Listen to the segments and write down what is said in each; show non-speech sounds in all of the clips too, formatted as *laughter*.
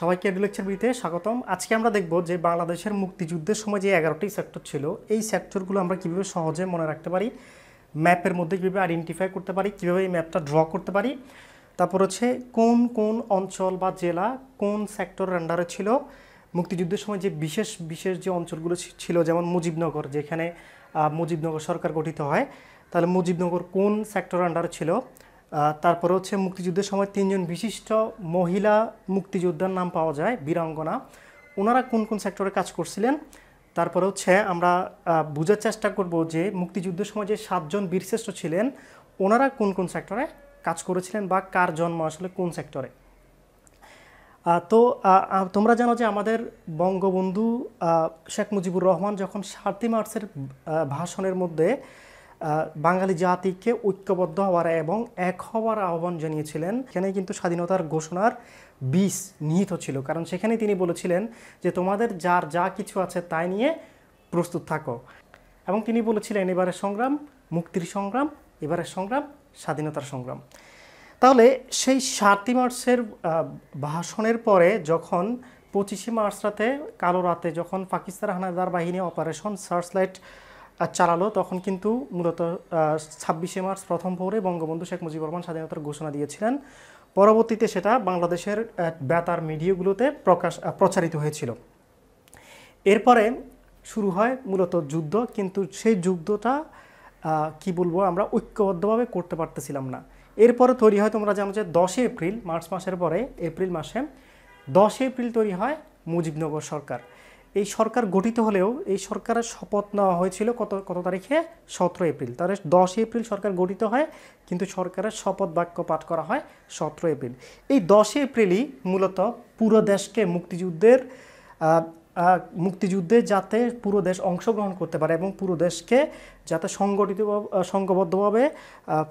সবাইকে edu lecture বিতে স্বাগতম আজকে আমরা দেখব যে বাংলাদেশের মুক্তিযুদ্ধের সময় যে এগারোটি সেক্টর ছিল এই সেক্টরগুলো আমরা কীভাবে সহজে মনে রাখতে পারি ম্যাপের মধ্যে কীভাবে আইডেন্টিফাই করতে পারি কীভাবে এই ম্যাপটা ড্র করতে পারি তারপর হচ্ছে কোন কোন অঞ্চল বা জেলা কোন সেক্টর আন্ডারে ছিল মুক্তিযুদ্ধের সময় যে বিশেষ বিশেষ যে অঞ্চলগুলো ছিল যেমন মুজিবনগর যেখানে মুজিবনগর সরকার গঠিত হয় তাহলে মুজিবনগর কোন সেক্টর আন্ডারে ছিল তারপরে হচ্ছে মুক্তিযুদ্ধের সময় তিনজন বিশিষ্ট মহিলা মুক্তিযোদ্ধার নাম পাওয়া যায় বীরাঙ্গনা ওনারা কোন কোন সেক্টরে কাজ করছিলেন তারপরে হচ্ছে আমরা বোঝার চেষ্টা করব যে মুক্তিযুদ্ধের সময় যে সাতজন বীরশ্রেষ্ঠ ছিলেন ওনারা কোন কোন সেক্টরে কাজ করেছিলেন বা কার জন্ম আসলে কোন সেক্টরে তো তোমরা জানো যে আমাদের বঙ্গবন্ধু শেখ মুজিবুর রহমান যখন সাতই মার্চের ভাষণের মধ্যে বাঙালি জাতিকে ঐক্যবদ্ধ হওয়ার এবং এক হওয়ার আহ্বান জানিয়েছিলেন সেখানে কিন্তু স্বাধীনতার ঘোষণার বিষ নিহিত ছিল কারণ সেখানে তিনি বলেছিলেন যে তোমাদের যার যা কিছু আছে তাই নিয়ে প্রস্তুত থাকো এবং তিনি বলেছিলেন এবারের সংগ্রাম মুক্তির সংগ্রাম এবারের সংগ্রাম স্বাধীনতার সংগ্রাম তাহলে সেই সাতই মার্চের ভাষণের পরে যখন পঁচিশে মার্চ রাতে কালো রাতে যখন পাকিস্তান হানাদার বাহিনী অপারেশন সার্চলাইট চালালো তখন কিন্তু মূলত ছাব্বিশে মার্চ প্রথম ভোরে বঙ্গবন্ধু শেখ মুজিবুর রহমান স্বাধীনতার ঘোষণা দিয়েছিলেন পরবর্তীতে সেটা বাংলাদেশের বেতার মিডিয়াগুলোতে প্রকাশ প্রচারিত হয়েছিল এরপরে শুরু হয় মূলত যুদ্ধ কিন্তু সেই যুদ্ধটা কি বলবো আমরা ঐক্যবদ্ধভাবে করতে পারতেছিলাম না এরপরে তৈরি হয় তোমরা জানো যে দশই এপ্রিল মার্চ মাসের পরে এপ্রিল মাসে দশই এপ্রিল তৈরি হয় মুজিবনগর সরকার এই সরকার গঠিত হলেও এই সরকারের শপথ নেওয়া হয়েছিল কত কত তারিখে সতেরো এপ্রিল তাহলে মানে দশ এপ্রিল সরকার গঠিত হয় কিন্তু সরকারের শপথ বাক্য পাঠ করা হয় সতেরো এপ্রিল এই দশই এপ্রিলই মূলত পুরো দেশকে মুক্তিযুদ্ধের মুক্তিযুদ্ধে যাতে পুরো দেশ অংশগ্রহণ করতে পারে এবং পুরো দেশকে যাতে সংগঠিত সংঘবদ্ধভাবে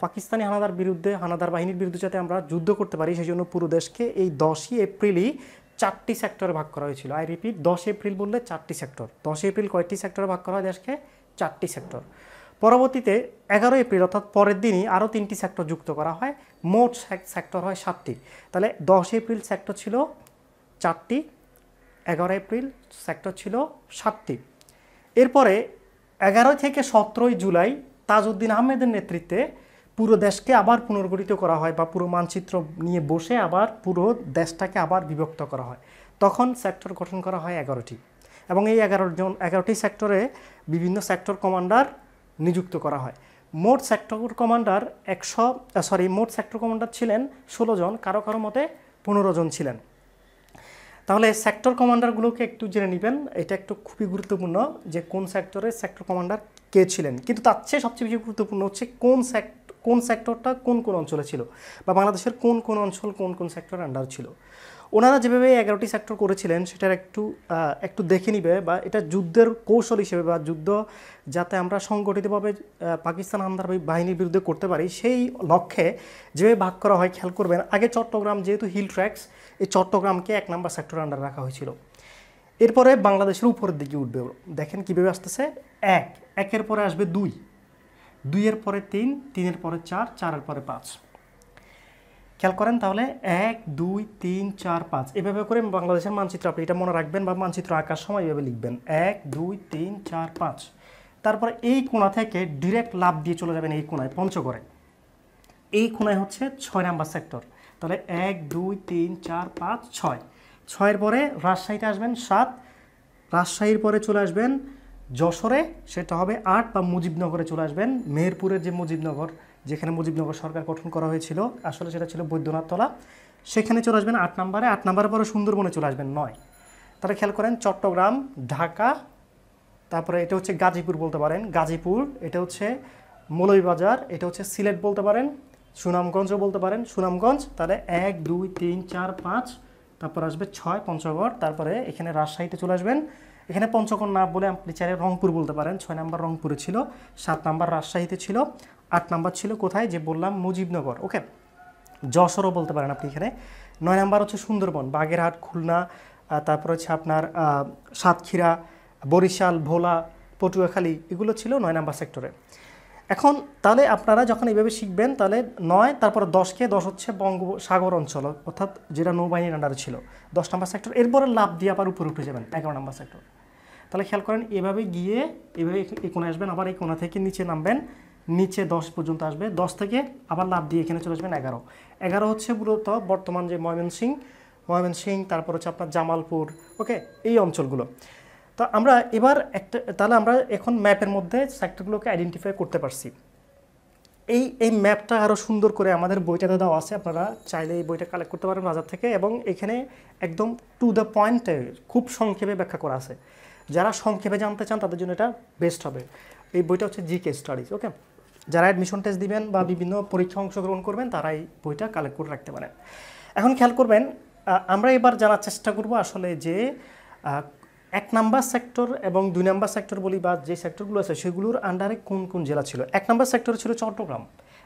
পাকিস্তানি হানাদার বিরুদ্ধে হানাদার বাহিনীর বিরুদ্ধে যাতে আমরা যুদ্ধ করতে পারি সেই জন্য পুরো দেশকে এই দশই এপ্রিলই চারটি সেক্টরে ভাগ করা হয়েছিল আই রিপিট দশ এপ্রিল বললে চারটি সেক্টর দশ এপ্রিল কয়েকটি সেক্টরে ভাগ করা হয় দেশকে চারটি সেক্টর পরবর্তীতে এগারো এপ্রিল অর্থাৎ পরের দিনই আরও তিনটি সেক্টর যুক্ত করা হয় মোট সেক্টর হয় সাতটি তাহলে দশ এপ্রিল সেক্টর ছিল চারটি এগারো এপ্রিল সেক্টর ছিল সাতটি এরপরে এগারো থেকে সতেরোই জুলাই তাজউদ্দিন আহমেদের নেতৃত্বে পুরো দেশকে আবার পুনর্গঠিত করা হয় বা পুরো মানচিত্র নিয়ে বসে আবার পুরো দেশটাকে আবার বিভক্ত করা হয় তখন সেক্টর গঠন করা হয় এগারোটি এবং এই এগারো জন এগারোটি সেক্টরে বিভিন্ন সেক্টর কমান্ডার নিযুক্ত করা হয় মোট সেক্টর কমান্ডার একশো সরি মোট সেক্টর কমান্ডার ছিলেন ষোলো জন কারো কারো মতে পনেরো জন ছিলেন তাহলে সেক্টর কমান্ডারগুলোকে একটু জেনে নেবেন এটা একটু খুবই গুরুত্বপূর্ণ যে কোন সেক্টরে সেক্টর কমান্ডার কে ছিলেন কিন্তু তার চেয়ে সবচেয়ে বেশি গুরুত্বপূর্ণ হচ্ছে কোন সেক্টর কোন সেক্টরটা কোন কোন অঞ্চলে ছিল বা বাংলাদেশের কোন কোন অঞ্চল কোন কোন সেক্টর আন্ডার ছিল ওনারা যেভাবে এগারোটি সেক্টর করেছিলেন সেটার একটু একটু দেখে নিবে বা এটা যুদ্ধের কৌশল হিসেবে বা যুদ্ধ যাতে আমরা সংগঠিতভাবে পাকিস্তান আন্দার বাহিনীর বিরুদ্ধে করতে পারি সেই লক্ষ্যে যেভাবে ভাগ করা হয় খেয়াল করবেন আগে চট্টগ্রাম যেহেতু হিল ট্র্যাক্স এই চট্টগ্রামকে এক নম্বর সেক্টর আন্ডার রাখা হয়েছিল এরপরে বাংলাদেশের উপরের দিকে উঠবে দেখেন কীভাবে আসতেছে এক একের পরে আসবে দুই দুইয়ের পরে তিন তিনের পরে চার চারের পরে পাঁচ খেয়াল করেন তাহলে এক দুই তিন চার পাঁচ এভাবে করে বাংলাদেশের মানচিত্র আপনি এটা মনে রাখবেন বা মানচিত্র আঁকার সময় এভাবে লিখবেন এক দুই তিন চার পাঁচ তারপরে এই কোণা থেকে ডিরেক্ট লাভ দিয়ে চলে যাবেন এই কোণায় পঞ্চগড়ে এই কোণায় হচ্ছে ছয় নাম্বার সেক্টর তাহলে এক দুই তিন চার পাঁচ ছয় ছয়ের পরে রাজশাহীতে আসবেন সাত রাজশাহীর পরে চলে আসবেন যশোরে সেটা হবে আট বা মুজিবনগরে চলে আসবেন মেহেরপুরের যে মুজিবনগর যেখানে মুজিবনগর সরকার গঠন করা হয়েছিল আসলে সেটা ছিল বৈদ্যনাথতলা সেখানে চলে আসবেন আট নম্বরে আট নম্বরের পরে সুন্দরবনে চলে আসবেন নয় তাহলে খেয়াল করেন চট্টগ্রাম ঢাকা তারপরে এটা হচ্ছে গাজীপুর বলতে পারেন গাজীপুর এটা হচ্ছে মৌলবাজার এটা হচ্ছে সিলেট বলতে পারেন সুনামগঞ্জও বলতে পারেন সুনামগঞ্জ তাহলে এক দুই তিন চার পাঁচ তারপর আসবে ছয় পঞ্চগড় তারপরে এখানে রাজশাহীতে চলে আসবেন এখানে পঞ্চগড় না বলে আপনি চাইলে রংপুর বলতে পারেন ছয় নাম্বার রংপুরে ছিল সাত নাম্বার রাজশাহীতে ছিল আট নাম্বার ছিল কোথায় যে বললাম মুজিবনগর ওকে যশোরও বলতে পারেন আপনি এখানে নয় নাম্বার হচ্ছে সুন্দরবন বাগেরহাট খুলনা তারপর হচ্ছে আপনার সাতক্ষীরা বরিশাল ভোলা পটুয়াখালী এগুলো ছিল নয় নাম্বার সেক্টরে এখন তাহলে আপনারা যখন এইভাবে শিখবেন তাহলে নয় তারপরে দশকে দশ হচ্ছে বঙ্গোপসাগর অঞ্চল অর্থাৎ যেটা নৌবাহিনীর আন্ডারে ছিল দশ নম্বর সেক্টর এরপরে লাভ দিয়ে আবার উপরে উঠে যাবেন এগারো নম্বর সেক্টর তাহলে খেয়াল করেন এভাবে গিয়ে এভাবে এই কোণে আসবেন আবার এই কোণা থেকে নিচে নামবেন নিচে দশ পর্যন্ত আসবে দশ থেকে আবার লাভ দিয়ে এখানে চলে আসবেন এগারো এগারো হচ্ছে মূলত বর্তমান যে ময়মনসিং ময়মনসিং তারপর হচ্ছে আপনার জামালপুর ওকে এই অঞ্চলগুলো তো আমরা এবার একটা তাহলে আমরা এখন ম্যাপের মধ্যে সেক্টরগুলোকে আইডেন্টিফাই করতে পারছি এই এই ম্যাপটা আরও সুন্দর করে আমাদের বইটাতে দেওয়া আছে আপনারা চাইলে এই বইটা কালেক্ট করতে পারেন বাজার থেকে এবং এখানে একদম টু দ্য পয়েন্টে খুব সংক্ষেপে ব্যাখ্যা করা আছে যারা সংক্ষেপে জানতে চান তাদের জন্য এটা বেস্ট হবে এই বইটা হচ্ছে জি কে স্টাডিজ ওকে যারা অ্যাডমিশন টেস্ট দিবেন বা বিভিন্ন পরীক্ষা অংশগ্রহণ করবেন তারা এই বইটা কালেক্ট করে রাখতে পারেন এখন খেয়াল করবেন আমরা এবার জানার চেষ্টা করব আসলে যে এক নাম্বার সেক্টর এবং দুই নাম্বার সেক্টর বলি বা যে সেক্টরগুলো আছে সেগুলোর আন্ডারে কোন কোন জেলা ছিল এক নাম্বার সেক্টর ছিল চট্টগ্রাম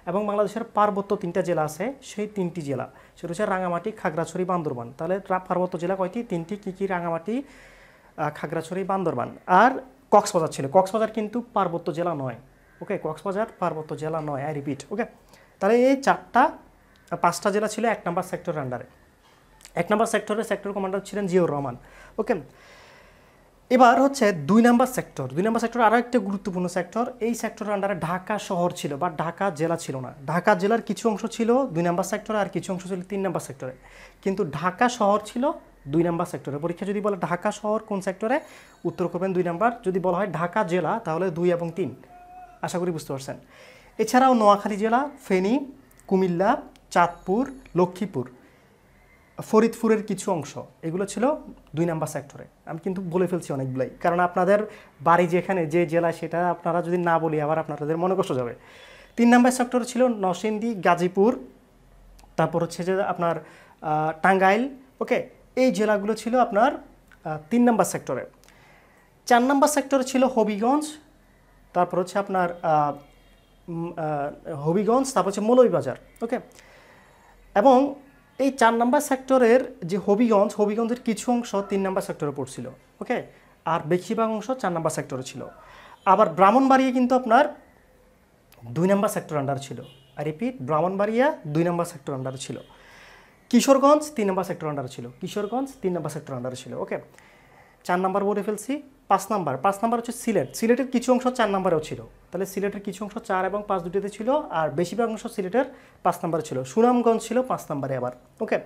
এবং বাংলাদেশের পার্বত্য তিনটা জেলা আছে সেই তিনটি জেলা সেটা হচ্ছে রাঙামাটি খাগড়াছড়ি বান্দরবান তাহলে পার্বত্য জেলা কয়টি তিনটি কী কী রাঙামাটি খাগড়াছড়ি বান্দরবান আর কক্সবাজার ছিল কক্সবাজার কিন্তু পার্বত্য জেলা নয় ওকে কক্সবাজার পার্বত্য জেলা নয় আই রিপিট ওকে তাহলে এই চারটা পাঁচটা জেলা ছিল এক নাম্বার সেক্টরের আন্ডারে এক নাম্বার সেক্টরের সেক্টর কমান্ডার ছিলেন জিয়াউর রহমান ওকে এবার হচ্ছে দুই নাম্বার সেক্টর দুই নাম্বার সেক্টর আরও একটা গুরুত্বপূর্ণ সেক্টর এই সেক্টরের আন্ডারে ঢাকা শহর ছিল বা ঢাকা জেলা ছিল না ঢাকা জেলার কিছু অংশ ছিল দুই নাম্বার সেক্টরে আর কিছু অংশ ছিল তিন নাম্বার সেক্টরে কিন্তু ঢাকা শহর ছিল দুই নাম্বার সেক্টরে পরীক্ষা যদি বলে ঢাকা শহর কোন সেক্টরে উত্তর করবেন দুই নাম্বার যদি বলা হয় ঢাকা জেলা তাহলে দুই এবং তিন আশা করি বুঝতে পারছেন এছাড়াও নোয়াখালী জেলা ফেনী কুমিল্লা চাঁদপুর লক্ষ্মীপুর ফরিদপুরের কিছু অংশ এগুলো ছিল দুই নাম্বার সেক্টরে আমি কিন্তু বলে ফেলছি অনেকগুলাই কারণ আপনাদের বাড়ি যেখানে যে জেলা সেটা আপনারা যদি না বলি আবার আপনাদের মনে কষ্ট যাবে তিন নাম্বার সেক্টর ছিল নসিন্দি গাজীপুর তারপর হচ্ছে যে আপনার টাঙ্গাইল ওকে এই জেলাগুলো ছিল আপনার তিন নাম্বার সেক্টরে চার নাম্বার সেক্টর ছিল হবিগঞ্জ তারপর হচ্ছে আপনার হবিগঞ্জ তারপর হচ্ছে মৌলবীবাজার ওকে এবং এই চার নাম্বার সেক্টরের যে হবিগঞ্জ হবিগঞ্জের কিছু অংশ তিন নাম্বার সেক্টরে পড়ছিল ওকে আর বেশিরভাগ অংশ চার নাম্বার সেক্টরে ছিল আবার ব্রাহ্মণবাড়িয়া কিন্তু আপনার দুই নাম্বার সেক্টর আন্ডার ছিল রিপিট ব্রাহ্মণবাড়িয়া দুই নাম্বার সেক্টর আন্ডার ছিল কিশোরগঞ্জ তিন নাম্বার সেক্টর আন্ডার ছিল কিশোরগঞ্জ তিন নাম্বার সেক্টর আন্ডার ছিল ওকে চার নাম্বার বলে ফেলছি পাঁচ নাম্বার পাঁচ নাম্বার হচ্ছে সিলেট সিলেটের কিছু অংশ চার নাম্বারেও ছিল তাহলে সিলেটের কিছু অংশ চার এবং পাঁচ দুটিতে ছিল আর বেশিরভাগ অংশ সিলেটের পাঁচ নম্বরে ছিল সুনামগঞ্জ ছিল পাঁচ নম্বরে আবার ওকে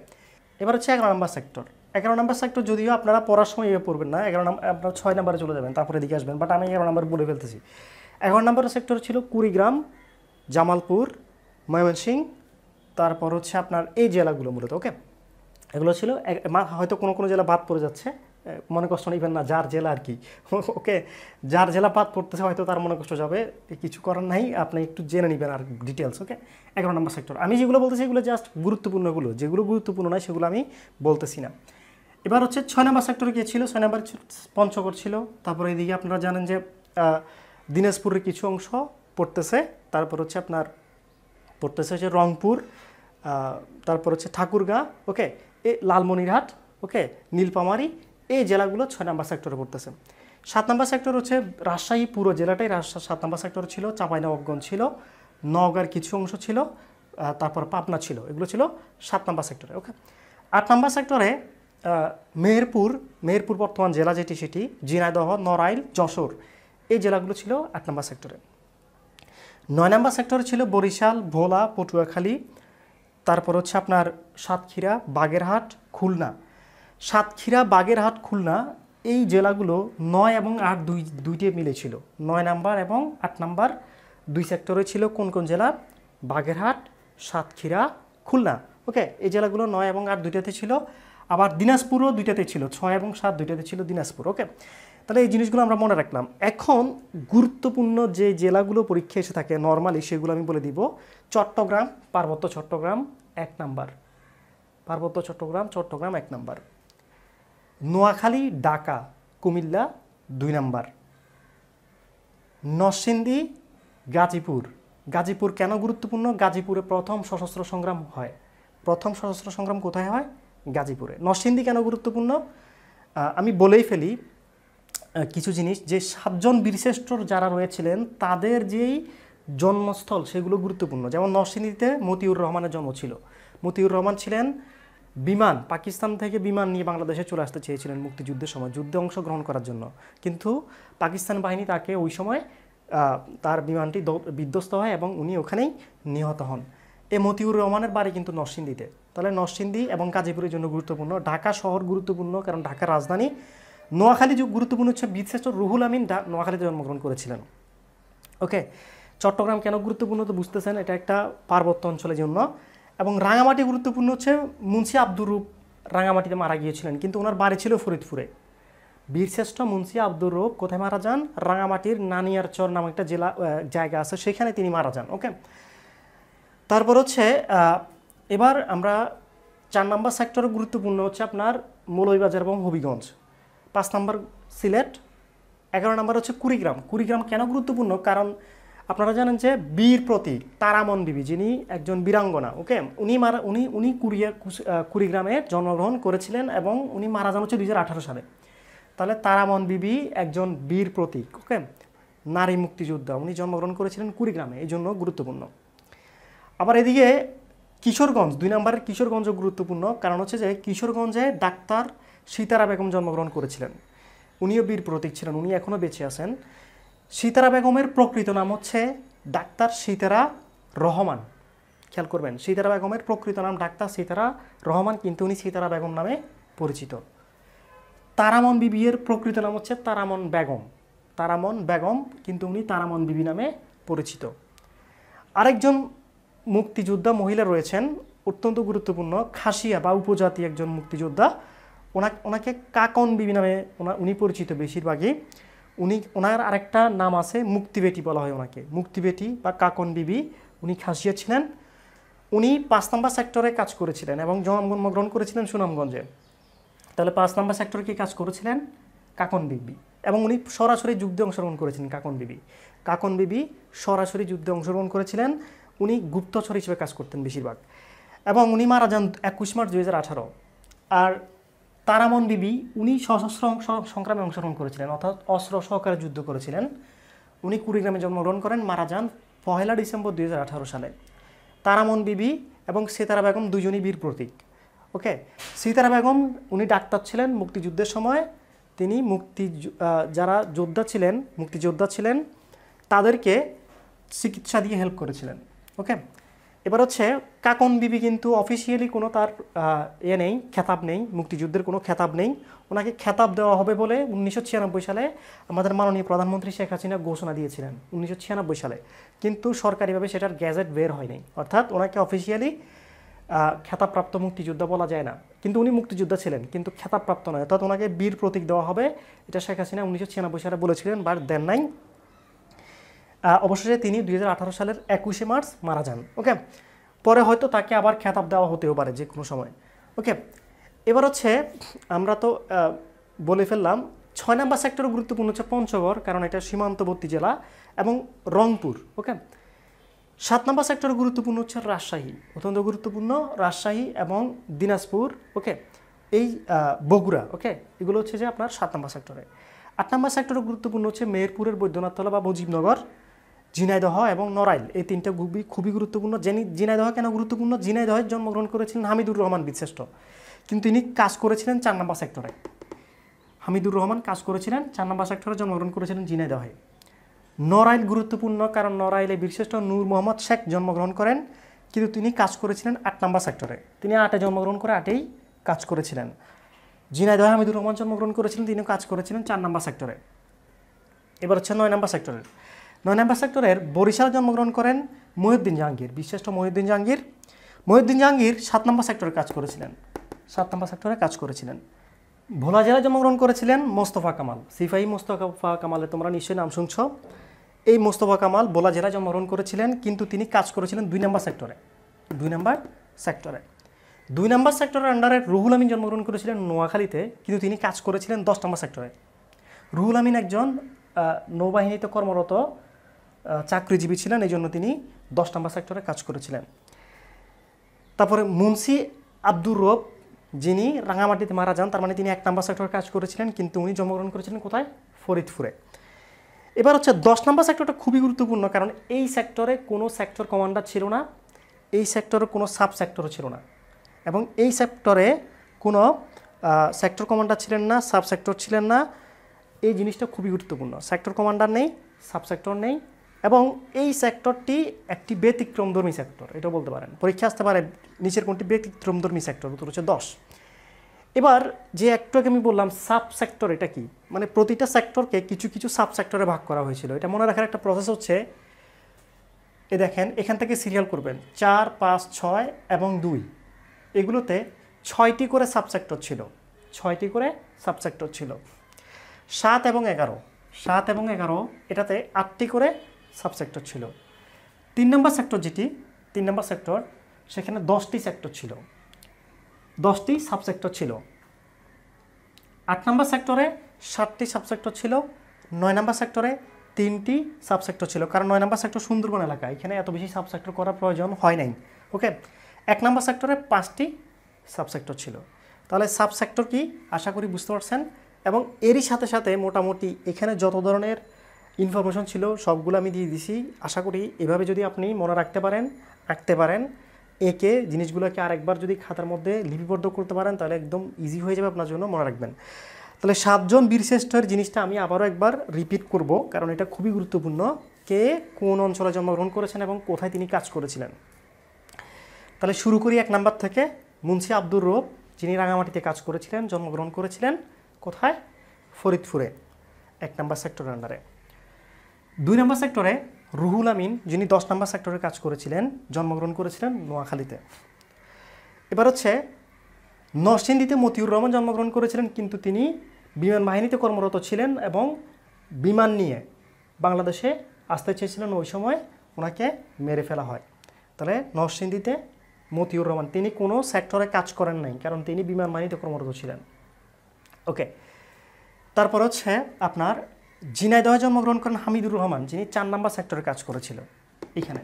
এবার হচ্ছে এগারো নম্বর সেক্টর এগারো নম্বর সেক্টর যদিও আপনারা পড়ার সময় এভাবে পড়বেন না এগারো নম্বর আপনারা ছয় নম্বরে চলে যাবেন তারপরে দিকে আসবেন বাট আমি এগারো নম্বর বলে ফেলতেছি এগারো নম্বর সেক্টর ছিল কুড়িগ্রাম জামালপুর ময়মনসিং তারপর হচ্ছে আপনার এই জেলাগুলো মূলত ওকে এগুলো ছিল হয়তো কোনো কোনো জেলা বাদ পড়ে যাচ্ছে মনে কষ্ট নেবেন না যার জেলা আর কি *laughs* ওকে যার জেলা পাত পড়তেছে হয়তো তার মনে কষ্ট যাবে কিছু করার নাই আপনি একটু জেনে নেবেন আর ডিটেলস ওকে এগারো নম্বর সেক্টর আমি যেগুলো বলতেছি এগুলো জাস্ট গুরুত্বপূর্ণগুলো যেগুলো গুরুত্বপূর্ণ নয় সেগুলো আমি বলতেছি না এবার হচ্ছে ছয় নম্বর সেক্টর গিয়েছিল ছিল ছয় নম্বর পঞ্চগড় ছিল তারপরে এদিকে আপনারা জানেন যে দিনাজপুরের কিছু অংশ পড়তেছে তারপর হচ্ছে আপনার পড়তেছে হচ্ছে রংপুর তারপর হচ্ছে ঠাকুরগাঁ ওকে এ লালমনিরহাট ওকে নীলপামারি এই জেলাগুলো ছয় নম্বর সেক্টরে পড়তেছে সাত নম্বর সেক্টর হচ্ছে রাজশাহী পুরো জেলাটাই সাত নম্বর সেক্টর ছিল চাঁপাইনবাবগঞ্জ ছিল নওগাঁর কিছু অংশ ছিল তারপর পাবনা ছিল এগুলো ছিল সাত নম্বর সেক্টরে ওকে আট নম্বর সেক্টরে মেহেরপুর মেহেরপুর বর্তমান জেলা যেটি সেটি জিনায়দহ নড়াইল যশোর এই জেলাগুলো ছিল আট নম্বর সেক্টরে নয় নম্বর সেক্টরে ছিল বরিশাল ভোলা পটুয়াখালী তারপর হচ্ছে আপনার সাতক্ষীরা বাগেরহাট খুলনা সাতক্ষীরা বাগেরহাট খুলনা এই জেলাগুলো নয় এবং আট দুই দুইটি মিলে ছিল নয় নাম্বার এবং আট নাম্বার দুই সেক্টরে ছিল কোন কোন জেলা বাগেরহাট সাতক্ষীরা খুলনা ওকে এই জেলাগুলো নয় এবং আট দুইটাতে ছিল আবার দিনাজপুরও দুইটাতে ছিল ছয় এবং সাত দুইটাতে ছিল দিনাজপুর ওকে তাহলে এই জিনিসগুলো আমরা মনে রাখলাম এখন গুরুত্বপূর্ণ যে জেলাগুলো পরীক্ষা এসে থাকে নর্মালি সেগুলো আমি বলে দিব চট্টগ্রাম পার্বত্য চট্টগ্রাম এক নাম্বার পার্বত্য চট্টগ্রাম চট্টগ্রাম এক নাম্বার নোয়াখালী ঢাকা কুমিল্লা দুই নাম্বার নরসিংদী গাজীপুর গাজীপুর কেন গুরুত্বপূর্ণ গাজীপুরে প্রথম সশস্ত্র সংগ্রাম হয় প্রথম সশস্ত্র সংগ্রাম কোথায় হয় গাজীপুরে নরসিন্দি কেন গুরুত্বপূর্ণ আমি বলেই ফেলি কিছু জিনিস যে সাতজন বীরশ্রেষ্ঠ যারা রয়েছিলেন তাদের যেই জন্মস্থল সেগুলো গুরুত্বপূর্ণ যেমন নরসিন্দিতে মতিউর রহমানের জন্ম ছিল মতিউর রহমান ছিলেন বিমান পাকিস্তান থেকে বিমান নিয়ে বাংলাদেশে চলে আসতে চেয়েছিলেন মুক্তিযুদ্ধের সময় যুদ্ধে অংশগ্রহণ করার জন্য কিন্তু পাকিস্তান বাহিনী তাকে ওই সময় তার বিমানটি বিধ্বস্ত হয় এবং উনি ওখানেই নিহত হন এ মতিউর রহমানের বাড়ি কিন্তু নরসিন্দিতে তাহলে নরসিন্দি এবং কাজীপুরের জন্য গুরুত্বপূর্ণ ঢাকা শহর গুরুত্বপূর্ণ কারণ ঢাকার রাজধানী নোয়াখালী যুগ গুরুত্বপূর্ণ হচ্ছে বীরশ্রেষ্ঠ রুহুল আমিন নোয়াখালীতে জন্মগ্রহণ করেছিলেন ওকে চট্টগ্রাম কেন গুরুত্বপূর্ণ তো বুঝতেছেন এটা একটা পার্বত্য অঞ্চলের জন্য এবং রাঙামাটি গুরুত্বপূর্ণ হচ্ছে মুন্সি আব্দুর রূপ রাঙামাটিতে মারা গিয়েছিলেন কিন্তু ওনার বাড়ি ছিল ফরিদপুরে বীরশ্রেষ্ঠ মুন্সি আব্দুর রূপ কোথায় মারা যান রাঙামাটির নানিয়ারচর নামে একটা জেলা জায়গা আছে সেখানে তিনি মারা যান ওকে তারপর হচ্ছে এবার আমরা চার নম্বর সেক্টর গুরুত্বপূর্ণ হচ্ছে আপনার মৌলবাজার এবং হবিগঞ্জ পাঁচ নম্বর সিলেট এগারো নম্বর হচ্ছে কুড়িগ্রাম কুড়িগ্রাম কেন গুরুত্বপূর্ণ কারণ আপনারা জানেন যে বীর প্রতীক তারামন বিবি যিনি একজন বীরাঙ্গনা ওকে উনি মারা উনি উনি কুড়িয়া কুড়িগ্রামে জন্মগ্রহণ করেছিলেন এবং উনি মারা যান হচ্ছে দুই সালে তাহলে তারামন বিবি একজন বীর প্রতীক ওকে নারী মুক্তিযোদ্ধা উনি জন্মগ্রহণ করেছিলেন কুড়িগ্রামে এই জন্য গুরুত্বপূর্ণ আবার এদিকে কিশোরগঞ্জ দুই নম্বরের কিশোরগঞ্জ গুরুত্বপূর্ণ কারণ হচ্ছে যে কিশোরগঞ্জে ডাক্তার সীতারা বেগম জন্মগ্রহণ করেছিলেন উনিও বীর প্রতীক ছিলেন উনি এখনও বেঁচে আছেন সীতারা বেগমের প্রকৃত নাম হচ্ছে ডাক্তার সীতারা রহমান খেয়াল করবেন সীতারা বেগমের প্রকৃত নাম ডাক্তার সীতারা রহমান কিন্তু উনি সীতারা বেগম নামে পরিচিত তারামন বিবিয়ের প্রকৃত নাম হচ্ছে তারামন বেগম তারামন বেগম কিন্তু উনি তারামন বিবি নামে পরিচিত আরেকজন মুক্তিযোদ্ধা মহিলা রয়েছেন অত্যন্ত গুরুত্বপূর্ণ খাসিয়া বা উপজাতি একজন মুক্তিযোদ্ধা ওনা ওনাকে কাকন বিবি নামে উনি পরিচিত বেশিরভাগই উনি ওনার আরেকটা নাম আছে মুক্তিবেটি বলা হয় ওনাকে মুক্তিবেটি বা কাকন বিবি উনি খাসিয়া ছিলেন উনি পাঁচ নম্বর সেক্টরে কাজ করেছিলেন এবং জন্মগ্রহণ করেছিলেন সুনামগঞ্জে তাহলে পাঁচ নম্বর সেক্টরে কি কাজ করেছিলেন কাকন বিবি এবং উনি সরাসরি যুদ্ধে অংশগ্রহণ করেছিলেন কাকন বিবি কাকন বিবি সরাসরি যুদ্ধে অংশগ্রহণ করেছিলেন উনি গুপ্তচর হিসেবে কাজ করতেন বেশিরভাগ এবং উনি মারা যান একুশ মার্চ দুই আর তারামন বিবি উনি সশস্ত্র সংগ্রামে অংশগ্রহণ করেছিলেন অর্থাৎ অস্ত্র সহকারে যুদ্ধ করেছিলেন উনি কুড়িগ্রামে জন্মগ্রহণ করেন মারা যান পহেলা ডিসেম্বর দুই সালে তারামন বিবি এবং সীতারা বেগম দুজনই বীর প্রতীক ওকে সীতারা বেগম উনি ডাক্তার ছিলেন মুক্তিযুদ্ধের সময় তিনি মুক্তি যারা যোদ্ধা ছিলেন মুক্তিযোদ্ধা ছিলেন তাদেরকে চিকিৎসা দিয়ে হেল্প করেছিলেন ওকে এবার হচ্ছে কাকন বিবি কিন্তু অফিসিয়ালি কোনো তার এ ইয়ে নেই খেতাব নেই মুক্তিযুদ্ধের কোনো খেতাব নেই ওনাকে খেতাব দেওয়া হবে বলে উনিশশো সালে আমাদের মাননীয় প্রধানমন্ত্রী শেখ হাসিনা ঘোষণা দিয়েছিলেন উনিশশো সালে কিন্তু সরকারিভাবে সেটার গ্যাজেট বের হয়নি অর্থাৎ ওনাকে অফিসিয়ালি খেতাবপ্রাপ্ত মুক্তিযোদ্ধা বলা যায় না কিন্তু উনি মুক্তিযোদ্ধা ছিলেন কিন্তু খেতাবপ্রাপ্ত নয় অর্থাৎ ওনাকে বীর প্রতীক দেওয়া হবে এটা শেখ হাসিনা উনিশশো সালে বলেছিলেন বাট দেন নাই অবশেষে তিনি দুই সালের একুশে মার্চ মারা যান ওকে পরে হয়তো তাকে আবার খেতাব দেওয়া হতেও পারে যে কোনো সময় ওকে এবার হচ্ছে আমরা তো বলে ফেললাম ছয় নম্বর সেক্টর গুরুত্বপূর্ণ হচ্ছে পঞ্চগড় কারণ এটা সীমান্তবর্তী জেলা এবং রংপুর ওকে সাত নম্বর সেক্টর গুরুত্বপূর্ণ হচ্ছে রাজশাহী অত্যন্ত গুরুত্বপূর্ণ রাজশাহী এবং দিনাজপুর ওকে এই বগুড়া ওকে এগুলো হচ্ছে যে আপনার সাত নম্বর সেক্টরে আট নম্বর সেক্টরে গুরুত্বপূর্ণ হচ্ছে মেহেরপুরের বৈদ্যনাথতলা বা মুজিবনগর ঝিনাইদহ এবং নড়াইল এই তিনটা খুবই খুবই গুরুত্বপূর্ণ যিনি ঝিনাইদহ কেন গুরুত্বপূর্ণ ঝিনাইদহে জন্মগ্রহণ করেছিলেন হামিদুর রহমান বিশ্রেষ্ঠ কিন্তু তিনি কাজ করেছিলেন চার নম্বর সেক্টরে হামিদুর রহমান কাজ করেছিলেন চার নম্বর সেক্টরে জন্মগ্রহণ করেছিলেন ঝিনাইদহে নড়াইল গুরুত্বপূর্ণ কারণ নড়াইলে বীরশ্রেষ্ঠ নূর মোহাম্মদ শেখ জন্মগ্রহণ করেন কিন্তু তিনি কাজ করেছিলেন আট নম্বর সেক্টরে তিনি আটে জন্মগ্রহণ করে আটেই কাজ করেছিলেন জিনাইদহ হামিদুর রহমান জন্মগ্রহণ করেছিলেন তিনি কাজ করেছিলেন চার নম্বর সেক্টরে এবার হচ্ছে নয় নম্বর সেক্টরের নয় নাম্বার সেক্টরের বরিশাল জন্মগ্রহণ করেন মহিউদ্দিন জাহাঙ্গীর বিশিষ্ট মহিউদ্দিন জাহাঙ্গীর মহিউদ্দিন জাহাঙ্গীর সাত নম্বর সেক্টরে কাজ করেছিলেন সাত নম্বর সেক্টরে কাজ করেছিলেন ভোলা জেলায় জন্মগ্রহণ করেছিলেন মোস্তফা কামাল সিফাই মোস্তফা কামালে তোমরা নিশ্চয়ই নাম শুনছ এই মোস্তফা কামাল ভোলা জেলায় জন্মগ্রহণ করেছিলেন কিন্তু তিনি কাজ করেছিলেন দুই নম্বর সেক্টরে দুই নম্বর সেক্টরে দুই নম্বর সেক্টরের আন্ডারে রুহুল আমিন জন্মগ্রহণ করেছিলেন নোয়াখালীতে কিন্তু তিনি কাজ করেছিলেন দশ নম্বর সেক্টরে রুহুল আমিন একজন নৌবাহিনীতে কর্মরত চাকরিজীবী ছিলেন এই জন্য তিনি দশ নম্বর সেক্টরে কাজ করেছিলেন তারপরে মুন্সি আব্দুর রব যিনি রাঙামাটিতে মারা যান তার মানে তিনি এক নম্বর সেক্টরে কাজ করেছিলেন কিন্তু উনি জন্মগ্রহণ করেছিলেন কোথায় ফরিদপুরে এবার হচ্ছে দশ নম্বর সেক্টরটা খুবই গুরুত্বপূর্ণ কারণ এই সেক্টরে কোনো সেক্টর কমান্ডার ছিল না এই সেক্টরে কোনো সাব সেক্টরও ছিল না এবং এই সেক্টরে কোনো সেক্টর কমান্ডার ছিলেন না সাব সেক্টর ছিলেন না এই জিনিসটা খুবই গুরুত্বপূর্ণ সেক্টর কমান্ডার নেই সাব সেক্টর নেই এবং এই সেক্টরটি একটি ব্যতিক্রমধর্মী সেক্টর এটা বলতে পারেন পরীক্ষা আসতে পারে নিচের কোনটি ব্যতিক্রমধর্মী সেক্টর উত্তর হচ্ছে দশ এবার যে একটু আমি বললাম সাব সেক্টর এটা কি মানে প্রতিটা সেক্টরকে কিছু কিছু সাব সেক্টরে ভাগ করা হয়েছিল এটা মনে রাখার একটা প্রসেস হচ্ছে এ দেখেন এখান থেকে সিরিয়াল করবেন চার পাঁচ ছয় এবং দুই এগুলোতে ছয়টি করে সাবসেক্টর ছিল ছয়টি করে সাবসেক্টর ছিল সাত এবং এগারো সাত এবং এগারো এটাতে আটটি করে সাবসেক্টর ছিল তিন নম্বর সেক্টর যেটি তিন নম্বর সেক্টর সেখানে দশটি সেক্টর ছিল দশটি সাবসেক্টর ছিল আট নম্বর সেক্টরে সাতটি সাবসেক্টর ছিল নয় নম্বর সেক্টরে তিনটি সাবসেক্টর ছিল কারণ নয় নম্বর সেক্টর সুন্দরবন এলাকা এখানে এত বেশি সাবসেক্টর করার প্রয়োজন হয় নাই ওকে এক নম্বর সেক্টরে পাঁচটি সাবসেক্টর ছিল তাহলে সাবসেক্টর কি আশা করি বুঝতে পারছেন এবং এরই সাথে সাথে মোটামুটি এখানে যত ধরনের ইনফরমেশন ছিল সবগুলো আমি দিয়ে দিছি আশা করি এভাবে যদি আপনি মনে রাখতে পারেন আঁকতে পারেন একে জিনিসগুলোকে আরেকবার যদি খাতার মধ্যে লিপিবদ্ধ করতে পারেন তাহলে একদম ইজি হয়ে যাবে আপনার জন্য মনে রাখবেন তাহলে সাতজন বীরশ্রেষ্ঠের জিনিসটা আমি আবারও একবার রিপিট করব কারণ এটা খুবই গুরুত্বপূর্ণ কে কোন অঞ্চলে জন্মগ্রহণ করেছেন এবং কোথায় তিনি কাজ করেছিলেন তাহলে শুরু করি এক নাম্বার থেকে মুন্সি আব্দুর রব যিনি রাঙামাটিতে কাজ করেছিলেন জন্মগ্রহণ করেছিলেন কোথায় ফরিদপুরে এক নাম্বার সেক্টর আন্ডারে দুই নম্বর সেক্টরে রুহুল আমিন যিনি দশ নম্বর সেক্টরে কাজ করেছিলেন জন্মগ্রহণ করেছিলেন নোয়াখালীতে এবার হচ্ছে নরসিংদীতে মতিউর রহমান জন্মগ্রহণ করেছিলেন কিন্তু তিনি বিমান বাহিনীতে কর্মরত ছিলেন এবং বিমান নিয়ে বাংলাদেশে আসতে চেয়েছিলেন ওই সময় ওনাকে মেরে ফেলা হয় তাহলে নরসিংদীতে মতিউর রহমান তিনি কোনো সেক্টরে কাজ করেন নাই কারণ তিনি বিমান বাহিনীতে কর্মরত ছিলেন ওকে তারপর হচ্ছে আপনার ঝিনাইদহে জন্মগ্রহণ করেন হামিদুর রহমান যিনি চার নম্বর সেক্টরে কাজ করেছিল এখানে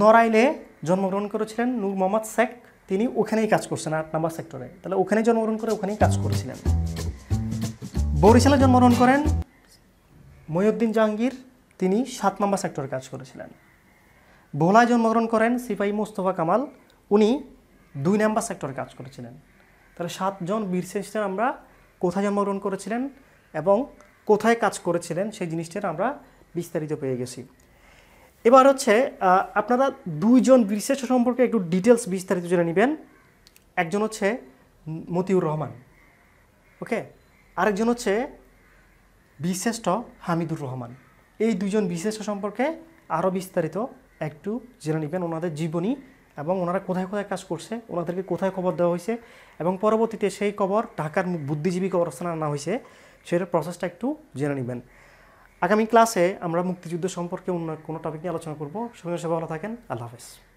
নড়াইলে জন্মগ্রহণ করেছিলেন নূর মোহাম্মদ শেখ তিনি ওখানেই কাজ করছেন আট নম্বর সেক্টরে তাহলে ওখানে জন্মগ্রহণ করে ওখানেই কাজ করেছিলেন বরিশালে জন্মগ্রহণ করেন মহিউদ্দিন জাহাঙ্গীর তিনি সাত নম্বর সেক্টরে কাজ করেছিলেন ভোলায় জন্মগ্রহণ করেন সিপাহি মোস্তফা কামাল উনি দুই নম্বর সেক্টরে কাজ করেছিলেন তাহলে সাতজন বীর আমরা কোথায় জন্মগ্রহণ করেছিলেন এবং কোথায় কাজ করেছিলেন সেই জিনিসটার আমরা বিস্তারিত পেয়ে গেছি এবার হচ্ছে আপনারা দুইজন বিশেষ সম্পর্কে একটু ডিটেলস বিস্তারিত জেনে নেবেন একজন হচ্ছে মতিউর রহমান ওকে আরেকজন হচ্ছে বিশেষ্ট হামিদুর রহমান এই দুজন বিশেষ সম্পর্কে আরও বিস্তারিত একটু জেনে নেবেন ওনাদের জীবনী এবং ওনারা কোথায় কোথায় কাজ করছে ওনাদেরকে কোথায় খবর দেওয়া হয়েছে এবং পরবর্তীতে সেই খবর ঢাকার বুদ্ধিজীবী কবরস্থানে আনা হয়েছে সেটা প্রসেসটা একটু জেনে নেবেন আগামী ক্লাসে আমরা মুক্তিযুদ্ধ সম্পর্কে অন্য কোনো টপিক নিয়ে আলোচনা করবো সঙ্গে সবাই ভালো থাকেন আল্লাহ হাফেজ